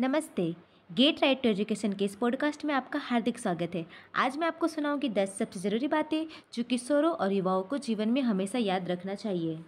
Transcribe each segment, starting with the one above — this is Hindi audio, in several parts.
नमस्ते गेट राइट टू एजुकेशन के इस पॉडकास्ट में आपका हार्दिक स्वागत है आज मैं आपको सुनाऊंगी दस सबसे ज़रूरी बातें जो किशोरों और युवाओं को जीवन में हमेशा याद रखना चाहिए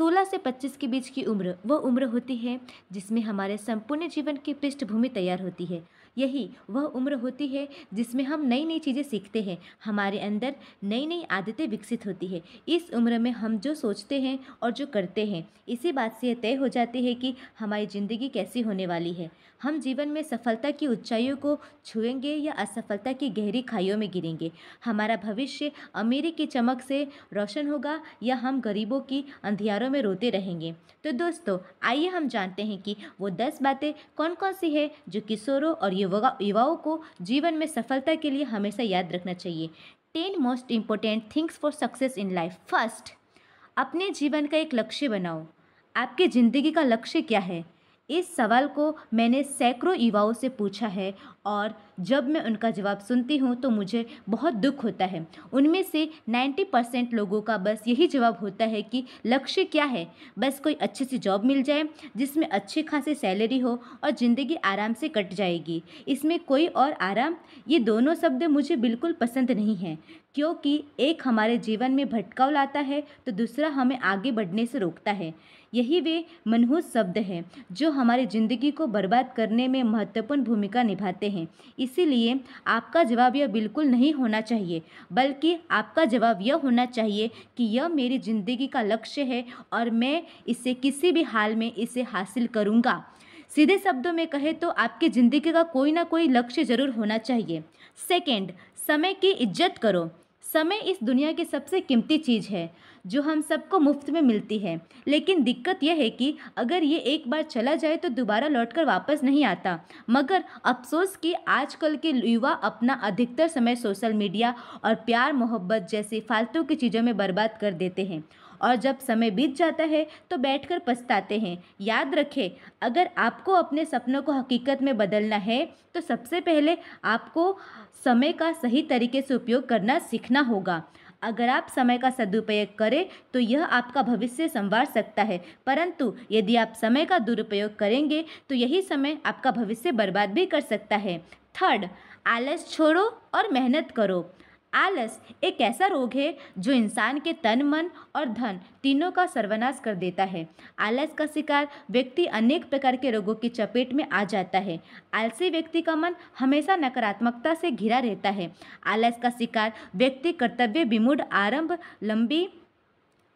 16 से 25 के बीच की उम्र वह उम्र होती है जिसमें हमारे संपूर्ण जीवन की पृष्ठभूमि तैयार होती है यही वह उम्र होती है जिसमें हम नई नई चीज़ें सीखते हैं हमारे अंदर नई नई आदतें विकसित होती है इस उम्र में हम जो सोचते हैं और जो करते हैं इसी बात से यह तय हो जाती है कि हमारी ज़िंदगी कैसी होने वाली है हम जीवन में सफलता की ऊंचाइयों को छुएंगे या असफलता की गहरी खाइयों में गिरेंगे हमारा भविष्य अमीरी की चमक से रोशन होगा या हम गरीबों की अंधियारों में रोते रहेंगे तो दोस्तों आइए हम जानते हैं कि वो दस बातें कौन कौन सी है जो किशोरों और युवा युवाओं को जीवन में सफलता के लिए हमेशा याद रखना चाहिए ten most important things for success in life first अपने जीवन का एक लक्ष्य बनाओ आपकी ज़िंदगी का लक्ष्य क्या है इस सवाल को मैंने सैकड़ों युवाओं से पूछा है और जब मैं उनका जवाब सुनती हूँ तो मुझे बहुत दुख होता है उनमें से 90 परसेंट लोगों का बस यही जवाब होता है कि लक्ष्य क्या है बस कोई अच्छी सी जॉब मिल जाए जिसमें अच्छी खासी सैलरी हो और ज़िंदगी आराम से कट जाएगी इसमें कोई और आराम ये दोनों शब्द मुझे बिल्कुल पसंद नहीं हैं क्योंकि एक हमारे जीवन में भटकाव लाता है तो दूसरा हमें आगे बढ़ने से रोकता है यही वे मनहूस शब्द हैं जो हमारी ज़िंदगी को बर्बाद करने में महत्वपूर्ण भूमिका निभाते हैं इसीलिए आपका जवाब यह बिल्कुल नहीं होना चाहिए बल्कि आपका जवाब यह होना चाहिए कि यह मेरी ज़िंदगी का लक्ष्य है और मैं इसे किसी भी हाल में इसे हासिल करूँगा सीधे शब्दों में कहें तो आपकी ज़िंदगी का कोई ना कोई लक्ष्य ज़रूर होना चाहिए सेकेंड समय की इज्जत करो समय इस दुनिया की सबसे कीमती चीज़ है जो हम सबको मुफ्त में मिलती है लेकिन दिक्कत यह है कि अगर ये एक बार चला जाए तो दोबारा लौटकर वापस नहीं आता मगर अफसोस कि आजकल के युवा अपना अधिकतर समय सोशल मीडिया और प्यार मोहब्बत जैसी फालतू की चीज़ों में बर्बाद कर देते हैं और जब समय बीत जाता है तो बैठकर पछताते हैं याद रखें अगर आपको अपने सपनों को हकीकत में बदलना है तो सबसे पहले आपको समय का सही तरीके से उपयोग करना सीखना होगा अगर आप समय का सदुपयोग करें तो यह आपका भविष्य संवार सकता है परंतु यदि आप समय का दुरुपयोग करेंगे तो यही समय आपका भविष्य बर्बाद भी कर सकता है थर्ड आलस छोड़ो और मेहनत करो आलस एक ऐसा रोग है जो इंसान के तन मन और धन तीनों का सर्वनाश कर देता है आलस का शिकार व्यक्ति अनेक प्रकार के रोगों की चपेट में आ जाता है आलसी व्यक्ति का मन हमेशा नकारात्मकता से घिरा रहता है आलस का शिकार व्यक्ति कर्तव्य विमूढ़ आरंभ लंबी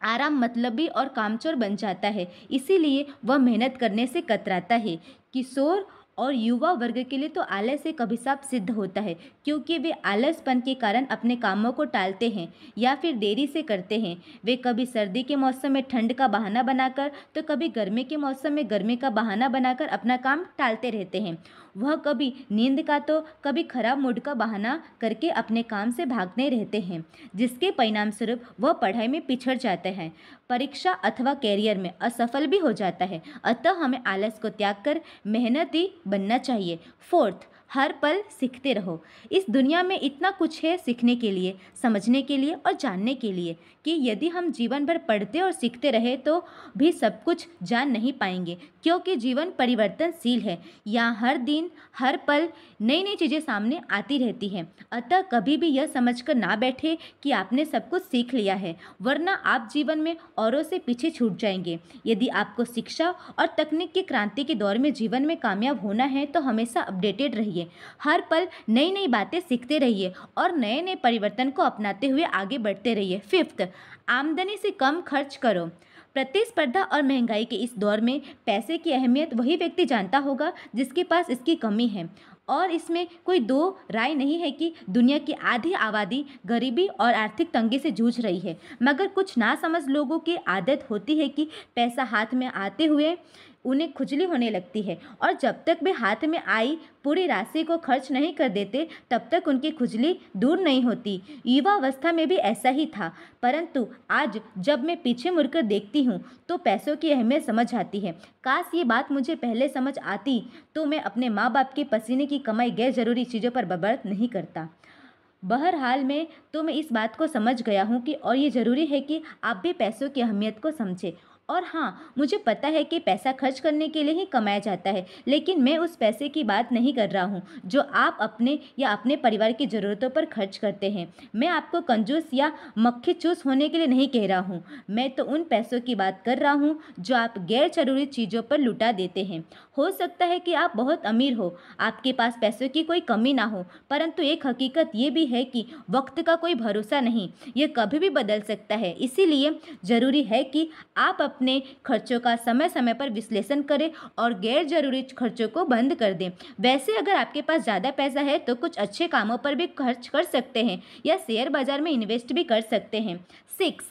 आराम मतलबी और कामचोर बन जाता है इसीलिए वह मेहनत करने से कतराता है किशोर और युवा वर्ग के लिए तो आलस एक अभिशाप सिद्ध होता है क्योंकि वे आलसपन के कारण अपने कामों को टालते हैं या फिर देरी से करते हैं वे कभी सर्दी के मौसम में ठंड का बहाना बनाकर तो कभी गर्मी के मौसम में गर्मी का बहाना बनाकर अपना काम टालते रहते हैं वह कभी नींद का तो कभी खराब मूड का बहाना करके अपने काम से भागने रहते हैं जिसके परिणामस्वरूप वह पढ़ाई में पिछड़ जाते हैं परीक्षा अथवा कैरियर में असफल भी हो जाता है अतः हमें आलस को त्याग कर मेहनती बनना चाहिए फोर्थ हर पल सीखते रहो इस दुनिया में इतना कुछ है सीखने के लिए समझने के लिए और जानने के लिए कि यदि हम जीवन भर पढ़ते और सीखते रहे तो भी सब कुछ जान नहीं पाएंगे क्योंकि जीवन परिवर्तनशील है यहाँ हर दिन हर पल नई नई चीज़ें सामने आती रहती हैं अतः कभी भी यह समझ कर ना बैठे कि आपने सब कुछ सीख लिया है वरना आप जीवन में औरों से पीछे छूट जाएंगे यदि आपको शिक्षा और तकनीक की क्रांति के दौर में जीवन में कामयाब होना है तो हमेशा अपडेटेड रहिए रहिए हर पल नई नई बातें सीखते रहिए और नए नए परिवर्तन को अपनाते हुए आगे बढ़ते रहिए फिफ्थ आमदनी से कम खर्च करो प्रतिस्पर्धा और महंगाई के इस दौर में पैसे की अहमियत वही व्यक्ति जानता होगा जिसके पास इसकी कमी है और इसमें कोई दो राय नहीं है कि दुनिया की आधी आबादी गरीबी और आर्थिक तंगी से जूझ रही है मगर कुछ ना समझ लोगों की आदत होती है कि पैसा हाथ में आते हुए उन्हें खुजली होने लगती है और जब तक वे हाथ में आई पूरी राशि को खर्च नहीं कर देते तब तक उनकी खुजली दूर नहीं होती युवावस्था में भी ऐसा ही था परंतु आज जब मैं पीछे मुड़कर देखती हूँ तो पैसों की अहमियत समझ आती है काश ये बात मुझे पहले समझ आती तो मैं अपने माँ बाप के पसीने की कमाई गैर ज़रूरी चीज़ों पर बबर नहीं करता बहरहाल में तो मैं इस बात को समझ गया हूँ कि और ये ज़रूरी है कि आप भी पैसों की अहमियत को समझें और हाँ मुझे पता है कि पैसा खर्च करने के लिए ही कमाया जाता है लेकिन मैं उस पैसे की बात नहीं कर रहा हूँ जो आप अपने या अपने परिवार की ज़रूरतों पर खर्च करते हैं मैं आपको कंजूस या मक्खी चूस होने के लिए नहीं कह रहा हूँ मैं तो उन पैसों की बात कर रहा हूँ जो आप गैर जरूरी चीज़ों पर लुटा देते हैं हो सकता है कि आप बहुत अमीर हो आपके पास पैसों की कोई कमी ना हो परंतु एक हकीकत ये भी है कि वक्त का कोई भरोसा नहीं ये कभी भी बदल सकता है इसीलिए ज़रूरी है कि आप अपने खर्चों का समय समय पर विश्लेषण करें और गैर जरूरी खर्चों को बंद कर दें वैसे अगर आपके पास ज़्यादा पैसा है तो कुछ अच्छे कामों पर भी खर्च कर सकते हैं या शेयर बाजार में इन्वेस्ट भी कर सकते हैं सिक्स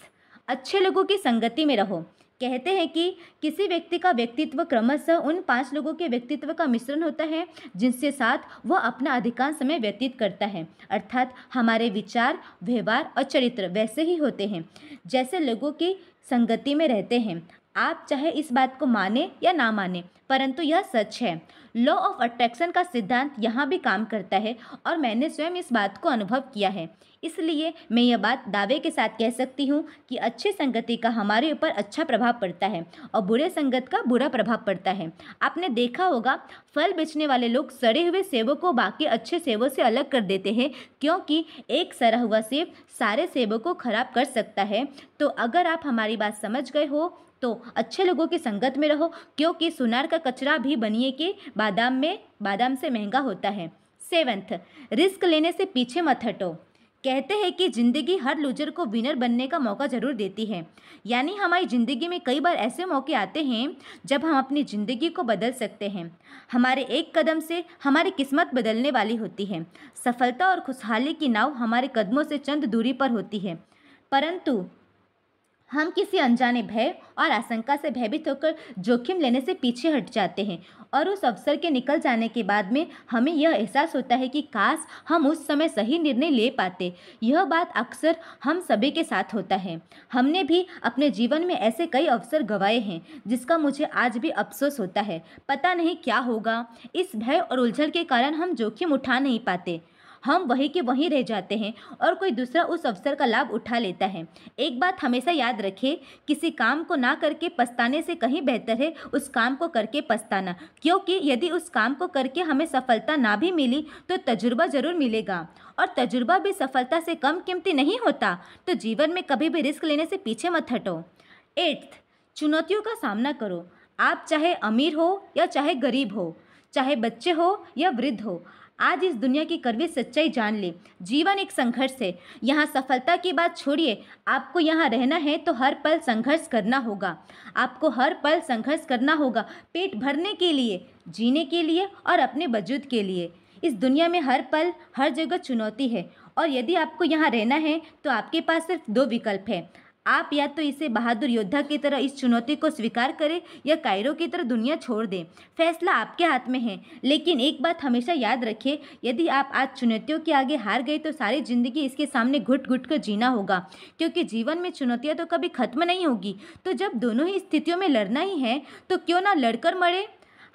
अच्छे लोगों की संगति में रहो कहते हैं कि किसी व्यक्ति का व्यक्तित्व क्रमशः उन पांच लोगों के व्यक्तित्व का मिश्रण होता है जिनसे साथ वह अपना अधिकांश समय व्यतीत करता है अर्थात हमारे विचार व्यवहार और चरित्र वैसे ही होते हैं जैसे लोगों की संगति में रहते हैं आप चाहे इस बात को माने या ना माने परंतु यह सच है लॉ ऑफ अट्रैक्शन का सिद्धांत यहाँ भी काम करता है और मैंने स्वयं इस बात को अनुभव किया है इसलिए मैं यह बात दावे के साथ कह सकती हूँ कि अच्छी संगति का हमारे ऊपर अच्छा प्रभाव पड़ता है और बुरे संगत का बुरा प्रभाव पड़ता है आपने देखा होगा फल बेचने वाले लोग सड़े हुए सेबों को बाकी अच्छे सेबों से अलग कर देते हैं क्योंकि एक सरा हुआ सेब सारे सेबों को खराब कर सकता है तो अगर आप हमारी बात समझ गए हो तो अच्छे लोगों की संगत में रहो क्योंकि सुनार का कचरा भी बनिए के बादाम में बादाम से महंगा होता है सेवन्थ रिस्क लेने से पीछे मत हटो कहते हैं कि ज़िंदगी हर लूजर को विनर बनने का मौका ज़रूर देती है यानी हमारी ज़िंदगी में कई बार ऐसे मौके आते हैं जब हम अपनी ज़िंदगी को बदल सकते हैं हमारे एक कदम से हमारी किस्मत बदलने वाली होती है सफलता और खुशहाली की नाव हमारे कदमों से चंद दूरी पर होती है परंतु हम किसी अनजाने भय और आशंका से भयभीत होकर जोखिम लेने से पीछे हट जाते हैं और उस अवसर के निकल जाने के बाद में हमें यह एहसास होता है कि काश हम उस समय सही निर्णय ले पाते यह बात अक्सर हम सभी के साथ होता है हमने भी अपने जीवन में ऐसे कई अवसर गंवाए हैं जिसका मुझे आज भी अफसोस होता है पता नहीं क्या होगा इस भय और उलझन के कारण हम जोखिम उठा नहीं पाते हम वहीं के वहीं रह जाते हैं और कोई दूसरा उस अवसर का लाभ उठा लेता है एक बात हमेशा याद रखे किसी काम को ना करके पछताने से कहीं बेहतर है उस काम को करके पछताना क्योंकि यदि उस काम को करके हमें सफलता ना भी मिली तो तजुर्बा ज़रूर मिलेगा और तजुर्बा भी सफलता से कम कीमती नहीं होता तो जीवन में कभी भी रिस्क लेने से पीछे मत हटो एट्थ चुनौतियों का सामना करो आप चाहे अमीर हो या चाहे गरीब हो चाहे बच्चे हो या वृद्ध हो आज इस दुनिया की कड़वी सच्चाई जान ले जीवन एक संघर्ष है यहाँ सफलता की बात छोड़िए आपको यहाँ रहना है तो हर पल संघर्ष करना होगा आपको हर पल संघर्ष करना होगा पेट भरने के लिए जीने के लिए और अपने वजूद के लिए इस दुनिया में हर पल हर जगह चुनौती है और यदि आपको यहाँ रहना है तो आपके पास सिर्फ दो विकल्प है आप या तो इसे बहादुर योद्धा की तरह इस चुनौती को स्वीकार करें या कायरों की तरह दुनिया छोड़ दें फैसला आपके हाथ में है लेकिन एक बात हमेशा याद रखें यदि आप आज चुनौतियों के आगे हार गए तो सारी ज़िंदगी इसके सामने घुट घुट कर जीना होगा क्योंकि जीवन में चुनौतियाँ तो कभी खत्म नहीं होगी तो जब दोनों ही स्थितियों में लड़ना ही है तो क्यों ना लड़कर मरे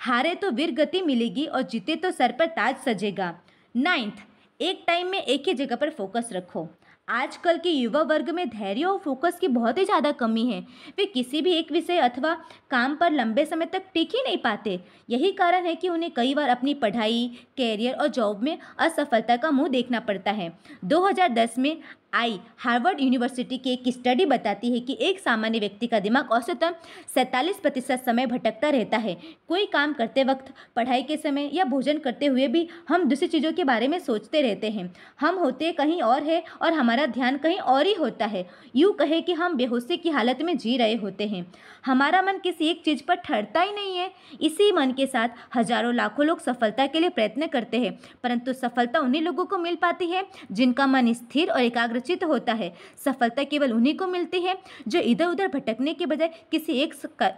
हारे तो वीर गति मिलेगी और जीते तो सर पर ताज सजेगा नाइन्थ एक टाइम में एक ही जगह पर फोकस रखो आजकल के युवा वर्ग में धैर्य और फोकस की बहुत ही ज़्यादा कमी है वे किसी भी एक विषय अथवा काम पर लंबे समय तक टिक ही नहीं पाते यही कारण है कि उन्हें कई बार अपनी पढ़ाई कैरियर और जॉब में असफलता का मुंह देखना पड़ता है 2010 में आई हार्वर्ड यूनिवर्सिटी की एक स्टडी बताती है कि एक सामान्य व्यक्ति का दिमाग औसतन सैंतालीस प्रतिशत समय भटकता रहता है कोई काम करते वक्त पढ़ाई के समय या भोजन करते हुए भी हम दूसरी चीज़ों के बारे में सोचते रहते हैं हम होते कहीं और है और हमारा ध्यान कहीं और ही होता है यूँ कहे कि हम बेहोशी की हालत में जी रहे होते हैं हमारा मन किसी एक चीज़ पर ठहरता ही नहीं है इसी मन के साथ हजारों लाखों लोग सफलता के लिए प्रयत्न करते हैं परंतु सफलता उन्हीं लोगों को मिल पाती है जिनका मन स्थिर और एकाग्र अर्जित होता है सफलता केवल उन्हीं को मिलती है जो इधर उधर भटकने के बजाय किसी एक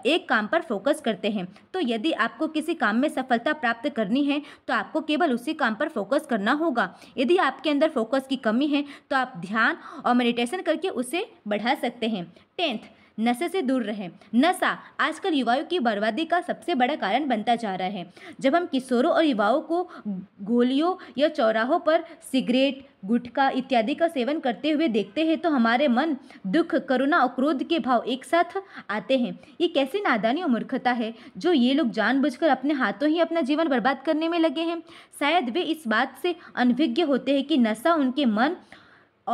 एक काम पर फोकस करते हैं तो यदि आपको किसी काम में सफलता प्राप्त करनी है तो आपको केवल उसी काम पर फोकस करना होगा यदि आपके अंदर फोकस की कमी है तो आप ध्यान और मेडिटेशन करके उसे बढ़ा सकते हैं टेंथ नशे से दूर रहें नशा आजकल युवाओं की बर्बादी का सबसे बड़ा कारण बनता जा रहा है जब हम किशोरों और युवाओं को गोलियों या चौराहों पर सिगरेट गुटखा इत्यादि का सेवन करते हुए देखते हैं तो हमारे मन दुख करुणा और क्रोध के भाव एक साथ आते हैं ये कैसी नादानी और मूर्खता है जो ये लोग जानबूझकर अपने हाथों ही अपना जीवन बर्बाद करने में लगे हैं शायद वे इस बात से अनभिज्ञ होते हैं कि नशा उनके मन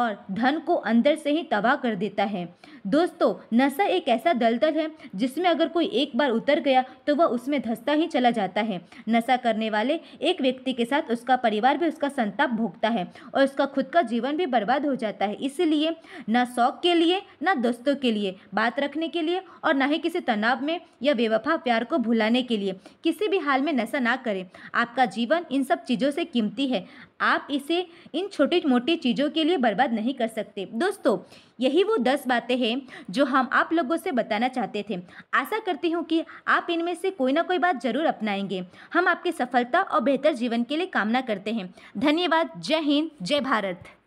और धन को अंदर से ही तबाह कर देता है दोस्तों नशा एक ऐसा दलदल है जिसमें अगर कोई एक बार उतर गया तो वह उसमें धंसता ही चला जाता है नशा करने वाले एक व्यक्ति के साथ उसका परिवार भी उसका संताप भोगता है और उसका खुद का जीवन भी बर्बाद हो जाता है इसलिए ना शौक के लिए ना दोस्तों के लिए बात रखने के लिए और ना ही किसी तनाव में या बेवफा प्यार को भुलाने के लिए किसी भी हाल में नशा ना करें आपका जीवन इन सब चीज़ों से कीमती है आप इसे इन छोटी मोटी चीज़ों के लिए बर्बाद नहीं कर सकते दोस्तों यही वो दस बातें हैं जो हम आप लोगों से बताना चाहते थे आशा करती हूँ कि आप इनमें से कोई ना कोई बात जरूर अपनाएंगे हम आपकी सफलता और बेहतर जीवन के लिए कामना करते हैं धन्यवाद जय हिंद जय भारत